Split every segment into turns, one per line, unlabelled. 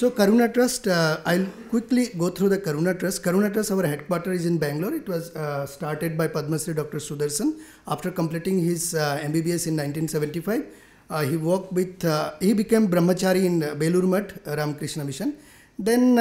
So Karuna Trust, uh, I'll quickly go through the Karuna Trust. Karuna Trust, our headquarters is in Bangalore. It was uh, started by Padmasri Dr. Sudarsan after completing his uh, MBBS in 1975. Uh, he worked with, uh, he became Brahmachari in uh, Belur Mutt, Ramakrishna Mission. Then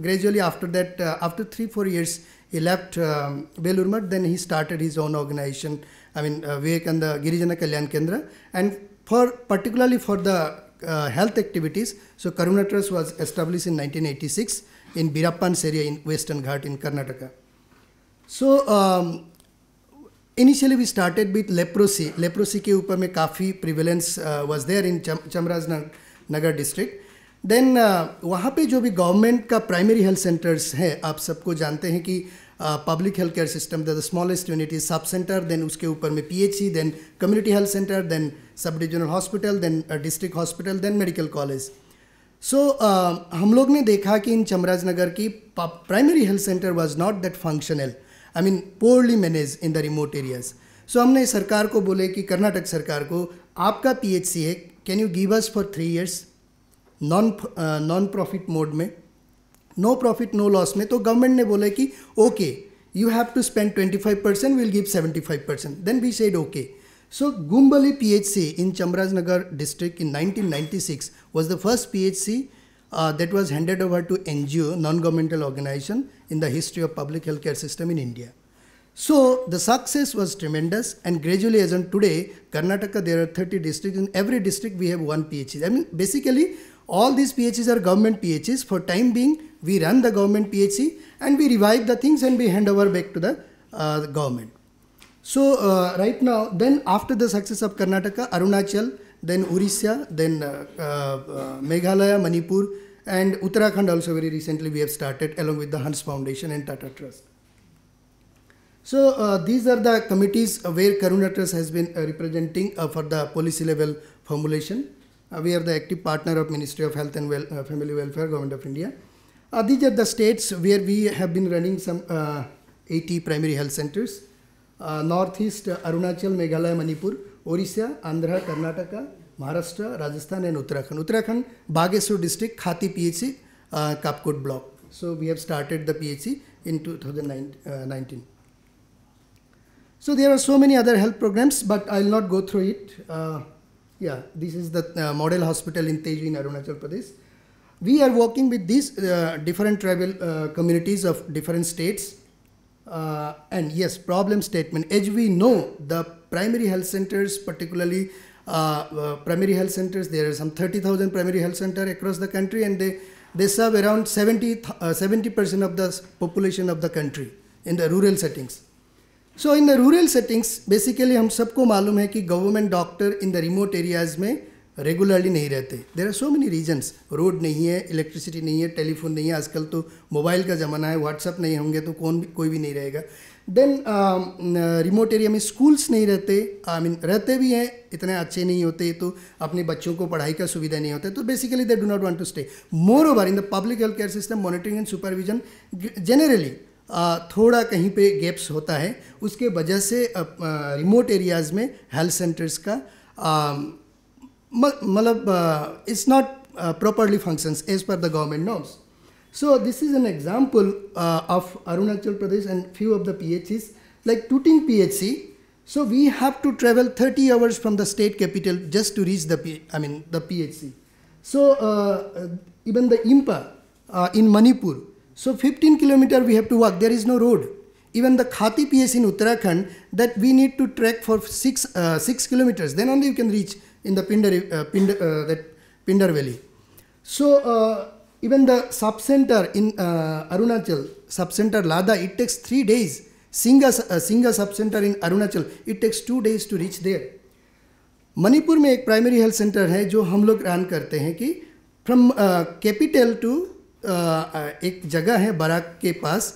gradually after that, after three, four years, he left um, Belur Then he started his own organization, I mean, uh, Vivek and the Girijana Kalyan Kendra. And for particularly for the uh, health activities. So Karuna Trust was established in 1986 in Birappan area in Western Ghat in Karnataka. So um, initially we started with leprosy. Leprosy ke upar में kafi prevalence uh, was there in Chamraz Nagar district. Then uh, वहाँ पे जो भी government का primary health centres हैं आप सबको जानते हैं कि public health care system the smallest unit is sub centre then उसके ऊपर में PHC then community health centre then sub regional hospital then district hospital then medical college so हम लोग ने देखा कि इन चमराजनगर की primary health centre was not that functional I mean poorly manage in the remote areas so हमने सरकार को बोले कि कर्नाटक सरकार को आपका सी है can you give us for three years non non profit mode में No profit, no loss. में तो गवर्नमेंट ने बोला कि okay you have to spend twenty five percent will give seventy five percent then we said So Gumbali PHC in Chamrajnagar district in 1996 was the first PHC uh, that was handed over to NGO, non-governmental organization in the history of public healthcare system in India. So the success was tremendous and gradually as on today, Karnataka there are 30 districts. In every district we have one PHC. I mean basically all these PHCs are government PHCs for time being we run the government PHC and we revive the things and we hand over back to the, uh, government. So uh, right now, then after the success of Karnataka, Arunachal, then Orissa, then uh, uh, uh, Meghalaya, Manipur, and Uttarakhand also very recently we have started along with the Hans Foundation and Tata Trust. So uh, these are the committees where Karuna Trust has been uh, representing uh, for the policy level formulation. Uh, we are the active partner of Ministry of Health and well, Family Welfare, Government of India. Uh, these are the states where we have been running some uh, 80 primary health centers. Uh, Northeast, uh, Arunachal, Meghalaya, Manipur, Orissa, Andhra, Karnataka, Maharashtra, Rajasthan and Uttarakhand. Uttarakhand, Bageshwar district, Khati PHC, uh, Kapkot block. So we have started the PHC in 2019. Uh, so there are so many other health programs, but I'll not go through it. Uh, yeah, this is the model hospital in Teju in Arunachal Pradesh we are working with these uh, different tribal uh, communities of different states. Uh, and yes, problem statement. As we know, the primary health centers, particularly uh, uh, primary health centers, there are some 30,000 primary health centers across the country, and they, they serve around 70 uh, percent of the population of the country in the rural settings. So in the rural settings, basically हम सबको मालूम है कि government doctor in the remote areas में regularly नहीं रहते there are so many reasons road नहीं है इलेक्ट्रिसिटी नहीं है टेलीफोन नहीं है आजकल तो मोबाइल का ज़माना है व्हाट्सअप नहीं होंगे तो कौन भी कोई भी नहीं रहेगा देन रिमोट एरिया में स्कूल्स नहीं रहते आई I मीन mean, रहते भी हैं इतने अच्छे नहीं होते तो अपने बच्चों को पढ़ाई का सुविधा नहीं होता तो basically they do not want to stay moreover in the public health care system monitoring and supervision generally थोड़ा कहीं पे गैप्स होता है उसके वजह से रिमोट एरियाज़ uh, में हेल्थ सेंटर्स का um, Malab, uh, it's not uh, properly functions as per the government norms. So this is an example uh, of Arunachal Pradesh and few of the PHCs like Tuting PHC. So we have to travel 30 hours from the state capital just to reach the P, I mean the PHC. So even the Impa in Manipur, so 15 kilometer we have to walk. There is no road. Even the Khati PHC in Uttarakhand that we need to trek for six six kilometers. Then only you can reach in the Pindar, uh, Pind, uh, that Pindar Valley. So uh, even the sub-center in uh, Arunachal, sub-center Lada, it takes three days. Singa, uh, Singa sub-center in Arunachal, it takes two days to reach there. Manipur में एक primary health centre है जो हम लोग run करते हैं कि from capital to एक जगह है बराक के पास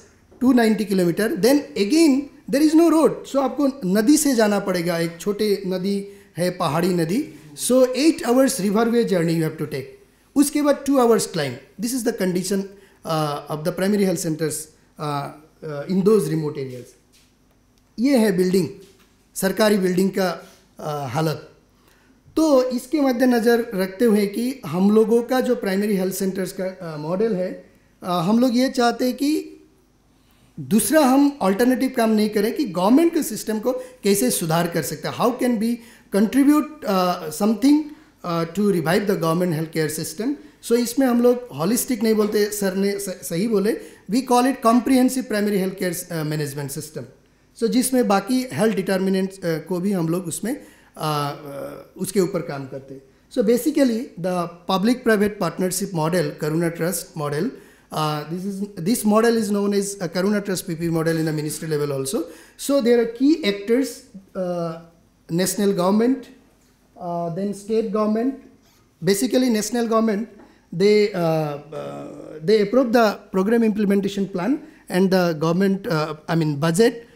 290 kilometre then again there is no road so आपको नदी से जाना पड़ेगा एक छोटे नदी है पहाड़ी नदी so eight hours river way journey you have to take उसके बाद two hours climb this is the condition of the primary health centres in those remote areas ये है बिल्डिंग सरकारी बिल्डिंग का uh, हालत तो इसके मद्देनज़र रखते हुए कि हम लोगों का जो प्राइमरी हेल्थ सेंटर्स का मॉडल uh, है uh, हम लोग ये चाहते हैं कि दूसरा हम ऑल्टरनेटिव काम नहीं करें कि गवर्नमेंट के सिस्टम को कैसे सुधार कर सकते हैं how can be contribute something to revive the government health care system so इसमें हम लोग हॉलिस्टिक नहीं बोलते सर ने सही बोले we call it comprehensive primary health care management system so जिसमें बाकी हेल्थ डिटर्मिनेंट uh, को भी हम लोग उसमें uh, uh, उसके ऊपर काम करते so basically the public private partnership model Karuna trust model this is this model is known is Karuna trust P P model in the ministry level also so there are key actors national government, uh, then state government. Basically, national government, they, uh, uh, they approve the program implementation plan and the government, uh, I mean budget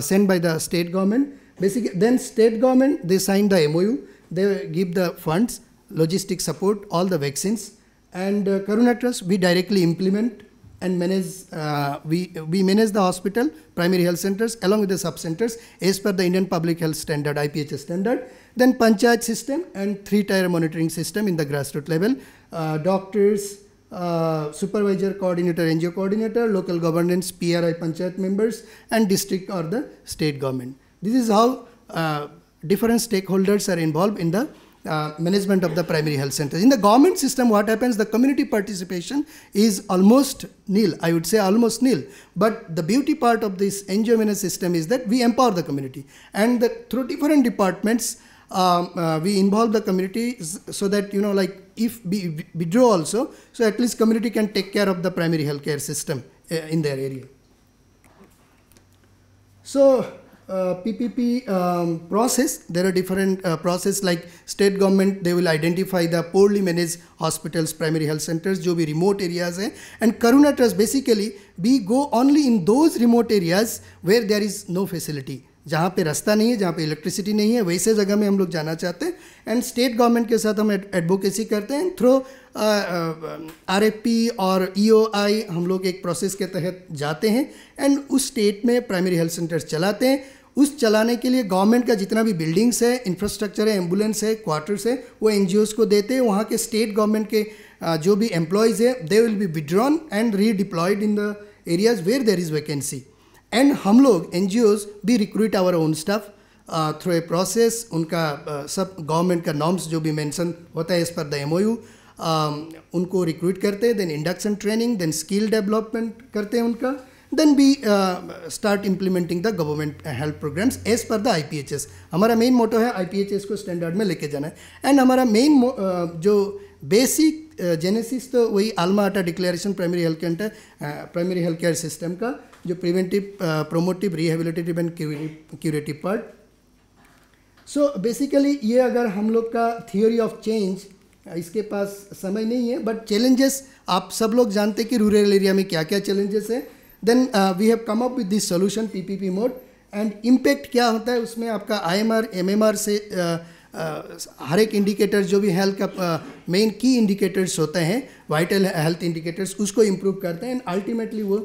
sent by the state government. Basically, then state government, they sign the MOU, they give the funds, logistic support, all the vaccines. And Corona Trust, we directly implement and manage, uh, we, we manage the hospital, primary health centers along with the sub-centers as per the Indian Public Health Standard, IPHS standard. Then panchayat system and three-tier monitoring system in the grassroots level. Uh, doctors, uh, supervisor coordinator, NGO coordinator, local governance, PRI panchayat members, and district or the state government. This is how uh, different stakeholders are involved in the uh, management of the primary health centers. In the government system, what happens, the community participation is almost nil. I would say almost nil. But the beauty part of this NGO system is that we empower the community. And the, through different departments, um, uh, we involve the community so that, you know, like if we withdraw also, so at least community can take care of the primary healthcare system uh, in their area. So uh, PPP um, process, there are different uh, process like state government, they will identify the poorly managed hospitals, primary health centers, जो भी remote areas and Karuna Trust basically we go only in those remote areas where there is no facility. जहाँ पे रास्ता नहीं है जहाँ पे electricity नहीं है वैसे जगह में हम लोग जाना चाहते हैं एंड स्टेट गवर्नमेंट के साथ हम एडवोकेसी करते हैं थ्रो आर एफ पी और ई ओ आई हम लोग एक प्रोसेस के तहत जाते हैं एंड उस स्टेट में प्राइमरी हेल्थ सेंटर्स चलाते हैं उस चलाने के लिए गवर्नमेंट का जितना भी बिल्डिंग्स है इंफ्रास्ट्रक्चर है एम्बुलेंस है क्वार्टर्स है वो एन को देते हैं वहाँ के स्टेट गवर्नमेंट के uh, जो भी एम्प्लॉयज़ है they will be withdrawn and redeployed in the areas where there is vacancy and हम लोग एन भी recruit our own staff through a process उनका uh, सब गवर्नमेंट का नॉर्म्स जो भी मेंशन होता है इस पर द एम um, उनको रिक्रूट करते हैं then induction training then skill development करते हैं उनका then be start implementing the government health programmes as per the आई हमारा मेन मोटो है आई को स्टैंडर्ड में लेके जाना है एंड हमारा मेन uh, जो बेसिक जेनेसिस uh, तो वही Alma Ata declaration primary health care primary health care system का जो preventive promotive rehabilitative and curative part so basically ये अगर हम लोग का थियोरी ऑफ चेंज इसके पास समय नहीं है बट चैलेंजेस आप सब लोग जानते हैं कि रूरल एरिया में क्या क्या चैलेंजेस हैं then we have come up with this solution P mode and impact क्या होता है उसमें आपका आई एम से uh, हर एक इंडिकेटर जो भी हेल्थ का मेन की इंडिकेटर्स होते हैं वाइटल हेल्थ इंडिकेटर्स उसको इम्प्रूव करते हैं एंड अल्टीमेटली वो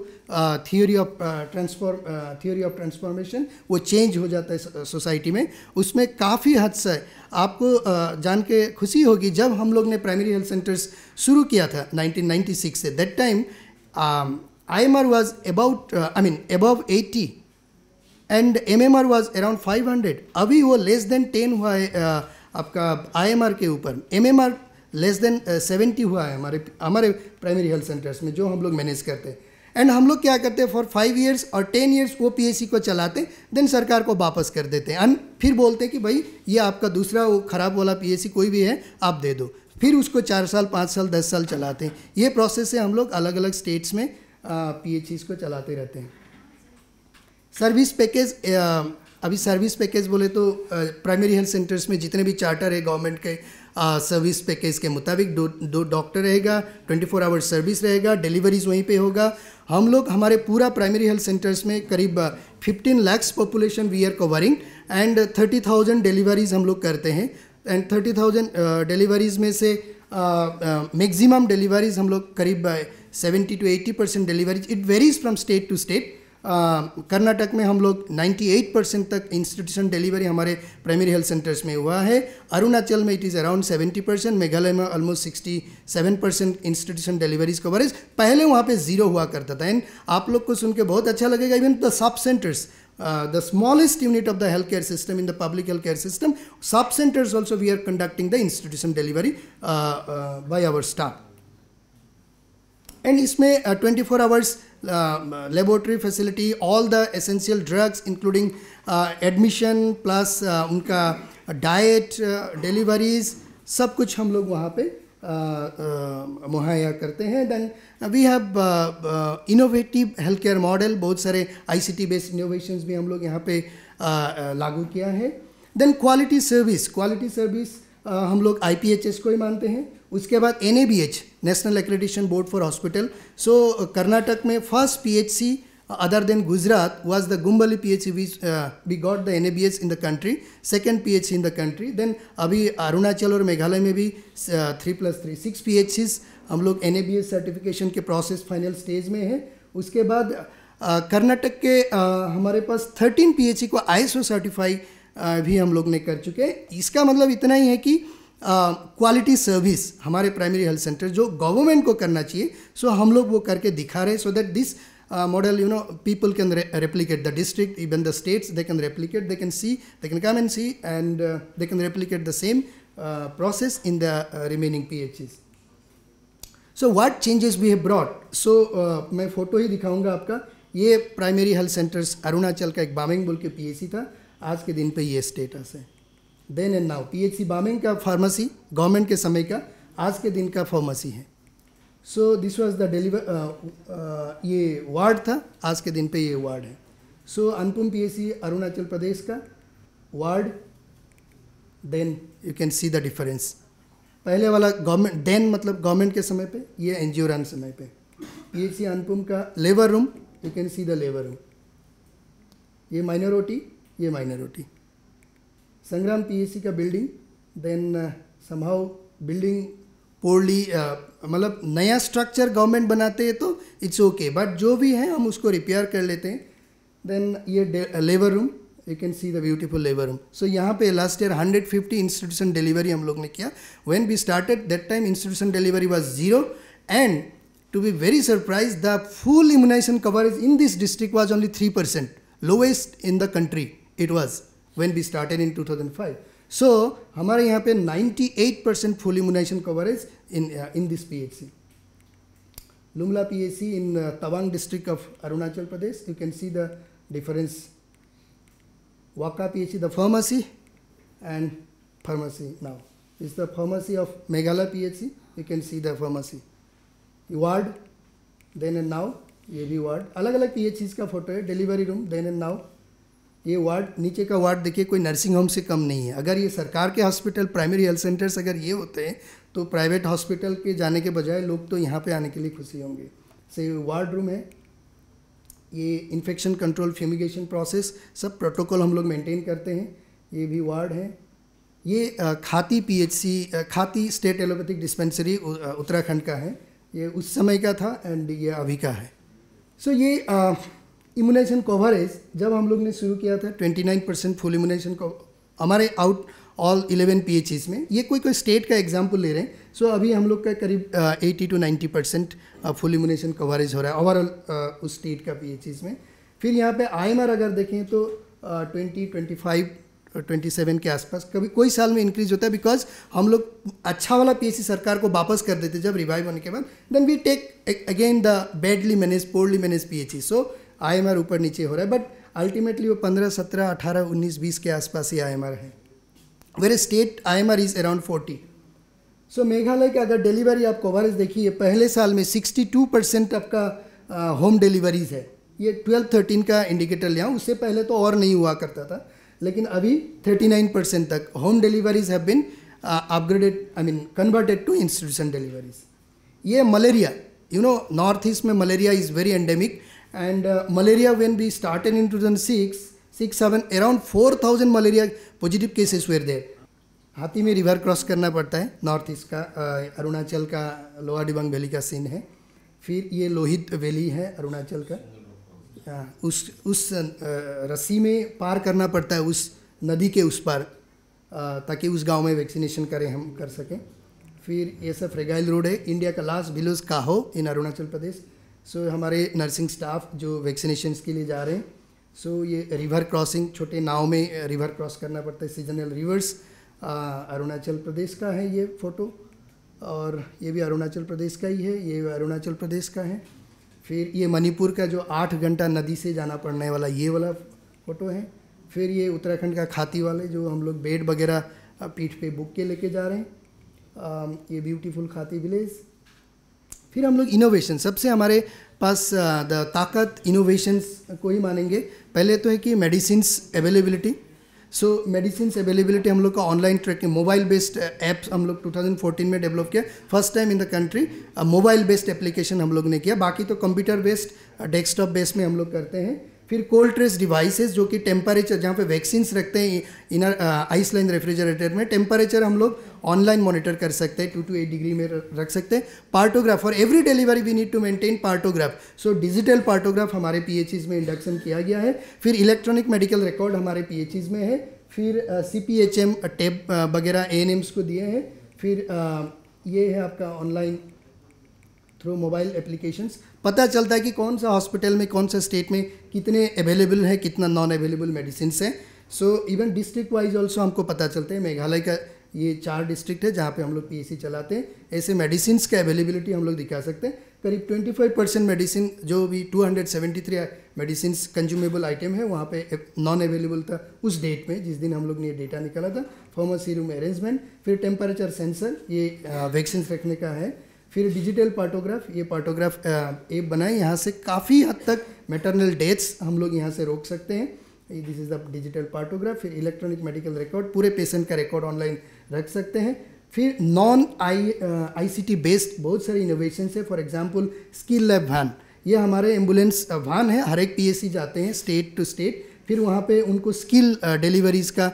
theory of transform theory of transformation वो चेंज हो जाता है सोसाइटी में उसमें काफ़ी हद से आपको uh, जान के खुशी होगी जब हम लोग ने प्राइमरी हेल्थ सेंटर्स शुरू किया था 1996 से that time I M R was about I mean above eighty and M M R was around five hundred अभी वो लेस देन टेन हुआ है आपका आई एम आर के ऊपर M M R less than seventy हुआ है हमारे हमारे प्राइमरी हेल्थ सेंटर्स में जो हम लोग मैनेज करते हैं एंड हम लोग क्या करते हैं फॉर फाइव ईयर्स और टेन ईयर्स वो पी सी को चलाते देन सरकार को वापस कर देते हैं एंड फिर बोलते हैं कि भाई ये आपका दूसरा वो ख़राब वाला पी सी कोई भी है आप दे दो फिर उसको चार साल पाँच साल दस साल चलाते हैं ये प्रोसेस से हम लोग अलग अलग स्टेट्स में पी एच को चलाते रहते हैं सर्विस पैकेज अभी सर्विस पैकेज बोले तो प्राइमरी हेल्थ सेंटर्स में जितने भी चार्टर है गवर्नमेंट के सर्विस पैकेज के मुताबिक दो दो डॉक्टर रहेगा 24 फोर आवर्स सर्विस रहेगा डिलीवरीज वहीं पे होगा हम लोग हमारे पूरा प्राइमरी हेल्थ सेंटर्स में करीब 15 lakhs population we are covering and 30,000 deliveries हम लोग करते हैं एंड 30,000 डिलीवरीज में से मैक्सिमम डिलीवरीज हम लोग करीब 70 to 80 percent deliveries it varies from state to state Karnataka में हम लोग 98 परसेंट तक इंस्टीट्यूशन डिलीवरी हमारे प्राइमरी हेल्थ सेंटर्स में हुआ है अरुणाचल में it is around 70 percent Meghalaya में almost 67 percent institution deliveries coverage पहले वहाँ पे जीरो हुआ करता था एंड आप लोग को सुन के बहुत अच्छा लगेगा even the sub centres the smallest unit of the health care system in the public health care system sub centres also we are conducting the institution delivery by our staff and इसमें twenty four hours laboratory facility all the essential drugs including admission plus उनका diet deliveries uh, सब कुछ हम लोग वहाँ पे uh, uh, मुहैया करते हैं then we have innovative health care model बहुत सारे आईसीटी बेस्ड इनोवेशन भी हम लोग यहाँ पे uh, लागू किया है then quality service quality service हम लोग एस को ही मानते हैं उसके बाद N A B H national accreditation board for hospital so Karnataka में first P H C other than Gujarat the गुम्बली P H C was we got the N A B H in the country second P H C in the country then अभी अरुणाचल और मेघालय में भी three plus three six P H Cs हम लोग N A B S certification के process final stage में है उसके बाद कर्नाटक uh, के uh, हमारे पास थर्टीन पी एच सी को आई एस ओ सर्टिफाई भी हम लोग ने कर चुके हैं इसका मतलब इतना ही है कि क्वालिटी सर्विस हमारे प्राइमरी हेल्थ सेंटर जो गवर्नमेंट को करना चाहिए सो so हम लोग वो करके दिखा रहे हैं so that this model you know people can replicate the district even the states they can replicate they can see they can come and see and they can replicate the same process in the remaining P H S so what changes we have brought so मैं photo ही दिखाऊंगा आपका ये primary health centres Arunachal का एक बामिंग बोल के P H सी था आज के दिन पर ये स्टेटस है then and now P H C बामिंग का फार्मेसी गवर्नमेंट के समय का आज के दिन का फार्मेसी है so this was the deliver ये वार्ड था आज के दिन पे ये वार्ड है सो so, अनुपम सी अरुणाचल प्रदेश का ward then you can see the difference पहले वाला गवर्नमेंट देन मतलब गवर्नमेंट के समय पे ये एन जी ओ रन समय पे पी एच सी अनुपम का labour room you can see the labour room ये माइनॉरिटी ये माइनॉरिटी संग्राम पीएसी का building then somehow building poorly मतलब नया स्ट्रक्चर गवर्नमेंट बनाते हैं तो इट्स ओके बट जो भी है हम उसको रिपेयर कर लेते हैं देन ये labour room you can see the beautiful labour room so यहाँ पे लास्ट ईयर 150 इंस्टीट्यूशन डिलीवरी हम लोग ने किया when we started that time institution delivery was zero and to be very surprise the full immunisation coverage in this district was only three percent lowest in the country it was when we started in 2005. So हमारे यहाँ पे 98 percent full immunisation coverage in in this PHC Lumla PAC in uh, Tawang district of Arunachal Pradesh. You can see the difference. Waka PAC, the pharmacy, and pharmacy now. It's the pharmacy of Meghalaya PHC. You can see the pharmacy. Ward, then and now, ये भी ward अलग अलग P का photo है delivery room then and now ये ward नीचे का ward देखिए कोई नर्सिंग होम से कम नहीं है अगर ये सरकार के हॉस्पिटल प्राइमरी हेल्थ सेंटर्स अगर ये होते हैं तो प्राइवेट हॉस्पिटल के जाने के बजाय लोग तो यहाँ पे आने के लिए खुशी होंगे से वार्ड रूम है ये इन्फेक्शन कंट्रोल फ्यूमिगेशन प्रोसेस सब प्रोटोकॉल हम लोग मेंटेन करते हैं ये भी वार्ड है ये खाती पीएचसी खाती स्टेट एलोपैथिक डिस्पेंसरी उत्तराखंड का है ये उस समय का था एंड ये अभी का है सो so, ये इम्यूनाइजेशन कवरेज जब हम लोग ने शुरू किया था 29 परसेंट फुल इम्यूनाइजेशन हमारे आउट ऑल 11 पी में ये कोई कोई स्टेट का एग्जाम्पल ले रहे हैं सो so, अभी हम लोग का करीब eighty two ninety percent full immunisation coverage हो रहा है ओवरऑल उस स्टेट का पी में फिर यहाँ पे आई अगर देखें तो twenty twenty five twenty seven के आसपास कभी कोई साल में इंक्रीज होता है बिकॉज हम लोग अच्छा वाला पी सरकार को वापस कर देते जब रिवाइव होने के बाद then we take again the badly manage poorly manage P so आई ऊपर नीचे हो रहा है बट अल्टीमेटली वो पंद्रह सत्रह अठारह उन्नीस बीस के आसपास ही आई है where state I M R is around forty so Meghalaya का अगर डिलीवरी आप कवरेज देखिए पहले साल में सिक्सटी टू परसेंट आपका होम डिलीवरीज है ये ट्वेल्व थर्टीन का इंडिकेटर लिया उससे पहले तो और नहीं हुआ करता था लेकिन अभी थर्टी नाइन परसेंट तक home deliveries have been upgraded I mean converted to institution deliveries ये malaria you know north east में malaria is very endemic and uh, malaria when we started in 2006 6 7 around 4000 malaria positive cases were there हाथी में river cross करना पड़ता है north east का uh, Arunachal का lower Dibang valley का सीन है फिर ये लोहित वैली है अरुणाचल का आ, हाँ, उस उस uh, रस्सी में पार करना पड़ता है उस नदी के उस पार आ, uh, ताकि उस गांव में वैक्सीनेशन करें हम कर सकें फिर ये सब फ्रेगाइल रोड है इंडिया का लास्ट विलोज काहो in Arunachal Pradesh so so, हमारे नर्सिंग स्टाफ जो वैक्सीनेशन के लिए जा रहे हैं सो so, ये रिवर क्रॉसिंग छोटे नाव में रिवर uh, क्रॉस करना पड़ता है सीजनल रिवर्स अरुणाचल प्रदेश का है ये फ़ोटो और ये भी अरुणाचल प्रदेश का ही है ये अरुणाचल प्रदेश का है फिर ये मणिपुर का जो आठ घंटा नदी से जाना पड़ने वाला ये वाला फ़ोटो है फिर ये उत्तराखंड का खाती वाले जो हम लोग बेड वगैरह uh, पीठ पे बुक के लेके जा रहे हैं आ, um, ये ब्यूटीफुल खाती विलेज फिर हम लोग इनोवेशन सबसे हमारे पास द uh, ताकत इनोवेशंस को ही मानेंगे पहले तो है कि medicine availability so medicine availability हम लोग का online tracking mobile based apps हम लोग 2014 में डेवलप किया first time in the country mobile based application हम लोग ने किया बाकी तो कंप्यूटर बेस्ड डेस्कटॉप बेस्ड में हम लोग करते हैं फिर कोल्ड ट्रेस डिवाइसेस जो कि टेम्परेचर जहाँ पे वैक्सीन रखते हैं इनर आइसलाइन रेफ्रिजरेटर में टेम्परेचर हम लोग ऑनलाइन मॉनिटर कर सकते हैं टू टू एट डिग्री में रख सकते हैं पार्टोग्राफ और every delivery we need to maintain partograph so digital partograph हमारे पी में इंडक्शन किया गया है फिर इलेक्ट्रॉनिक मेडिकल रिकॉर्ड हमारे पी में है फिर C P H M tape वगैरह ए एन एम्स को दिए हैं फिर uh, ये है आपका ऑनलाइन थ्रू मोबाइल एप्लीकेशंस पता चलता है कि कौन सा हॉस्पिटल में कौन सा स्टेट में कितने अवेलेबल हैं कितना नॉन अवेलेबल मेडिसिन है so even district wise also हमको पता चलता है मेघालय का ये चार डिस्ट्रिक्ट है जहाँ पे हम लोग पी चलाते हैं ऐसे मेडिसिन का अवेलेबिलिटी हम लोग दिखा सकते हैं करीब 25 परसेंट मेडिसिन जो भी 273 मेडिसिन कंज्यूमेबल आइटम है वहाँ पे नॉन अवेलेबल था उस डेट में जिस दिन हम लोग ने डेटा निकाला था फॉर्मर सीरूम अरेंजमेंट फिर टेम्परेचर सेंसर ये वैक्सीन रखने का है फिर डिजिटल पार्टोग्राफ ये पार्टोग्राफ ये बनाए यहाँ से काफ़ी हद तक मेटरनल डेथ्स हम लोग यहाँ से रोक सकते हैं this is the digital partograph फिर इलेक्ट्रॉनिक मेडिकल रिकॉर्ड पूरे पेशेंट का रिकॉर्ड ऑनलाइन रख सकते हैं फिर non I I C T based बहुत सारे इनोवेशन है for example skill lab van ये हमारे एम्बुलेंस वाहन है हर एक सी जाते हैं स्टेट टू स्टेट फिर वहाँ पे उनको स्किल डिलीवरीज का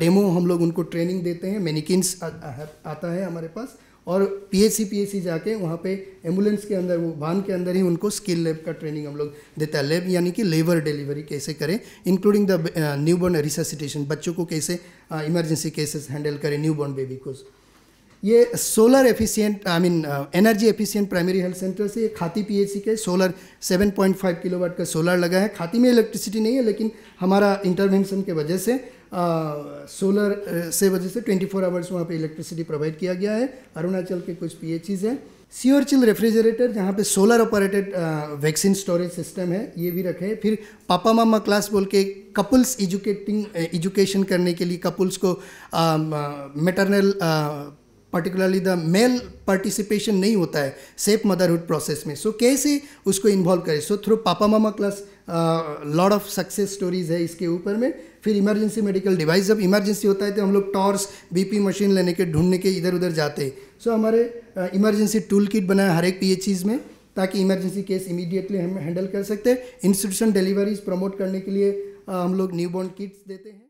डेमो हम लोग उनको ट्रेनिंग देते हैं मेनिकिन्स आता है हमारे पास और एच सी जाके वहाँ पे एम्बुलेंस के अंदर वो वाहन के अंदर ही उनको स्किल लैब का ट्रेनिंग हम लोग देता है लैब यानी कि लेबर डिलीवरी कैसे करें including the new born resuscitation बच्चों को कैसे इमरजेंसी केसेस हैंडल करें न्यू बॉर्न बेबी को ये solar efficient I mean energy efficient primary health centre से ये खाती पीएचसी के सोलर 7.5 किलोवाट का सोलर लगा है खाती में इलेक्ट्रिसिटी नहीं है लेकिन हमारा इंटरवेंशन के वजह से सोलर से वजह से 24 फोर आवर्स वहाँ पे इलेक्ट्रिसिटी प्रोवाइड किया गया है अरुणाचल के कुछ पी एच हैं सीवर चिल रेफ्रिजरेटर जहाँ पे solar operated vaccine storage system है ये भी रखे फिर पापा मामा क्लास बोल के कपल्स एजुकेटिंग एजुकेशन करने के लिए कपल्स को maternal particularly the male participation नहीं होता है सेफ मदरहुड प्रोसेस में सो so, कैसे उसको इन्वॉल्व करें so through papa mama class lot of success stories है इसके ऊपर में फिर इमरजेंसी मेडिकल डिवाइस जब इमरजेंसी होता है तो हम लोग टॉर्च बीपी मशीन लेने के ढूंढने के इधर उधर जाते हैं सो so, हमारे इमरजेंसी टूल किट बनाया हर एक पीएचईज में ताकि इमरजेंसी केस इमीडिएटली हम हैंडल कर सकते हैं इंस्टीट्यूशन डिलीवरीज प्रमोट करने के लिए हम लोग न्यू बॉर्न किट्स देते हैं